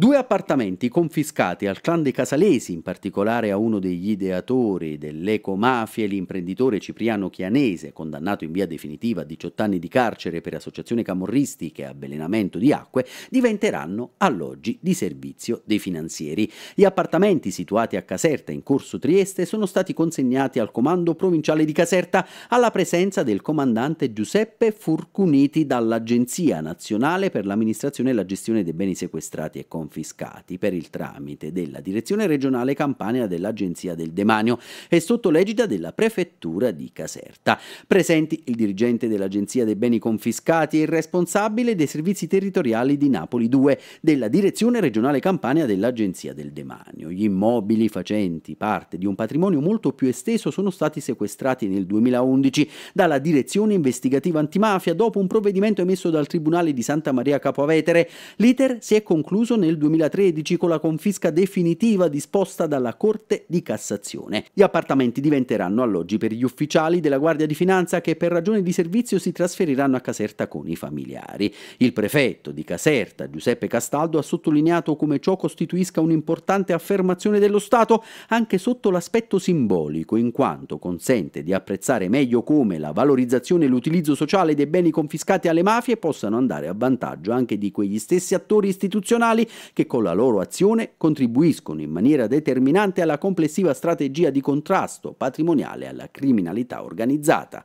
Due appartamenti confiscati al clan dei Casalesi, in particolare a uno degli ideatori dell'ecomafia, l'imprenditore Cipriano Chianese, condannato in via definitiva a 18 anni di carcere per associazione camorristica e avvelenamento di acque, diventeranno alloggi di servizio dei finanzieri. Gli appartamenti situati a Caserta in corso Trieste sono stati consegnati al comando provinciale di Caserta alla presenza del comandante Giuseppe Furcuniti dall'Agenzia Nazionale per l'amministrazione e la gestione dei beni sequestrati e confiscati confiscati per il tramite della Direzione Regionale Campania dell'Agenzia del Demanio e sotto l'egida della Prefettura di Caserta. Presenti il dirigente dell'Agenzia dei Beni Confiscati e il responsabile dei servizi territoriali di Napoli 2 della Direzione Regionale Campania dell'Agenzia del Demanio. Gli immobili facenti parte di un patrimonio molto più esteso sono stati sequestrati nel 2011 dalla Direzione Investigativa Antimafia dopo un provvedimento emesso dal Tribunale di Santa Maria Capovetere. L'iter si è concluso nel 2013 con la confisca definitiva disposta dalla Corte di Cassazione. Gli appartamenti diventeranno alloggi per gli ufficiali della Guardia di Finanza che per ragioni di servizio si trasferiranno a Caserta con i familiari. Il prefetto di Caserta, Giuseppe Castaldo, ha sottolineato come ciò costituisca un'importante affermazione dello Stato anche sotto l'aspetto simbolico, in quanto consente di apprezzare meglio come la valorizzazione e l'utilizzo sociale dei beni confiscati alle mafie possano andare a vantaggio anche di quegli stessi attori istituzionali che con la loro azione contribuiscono in maniera determinante alla complessiva strategia di contrasto patrimoniale alla criminalità organizzata.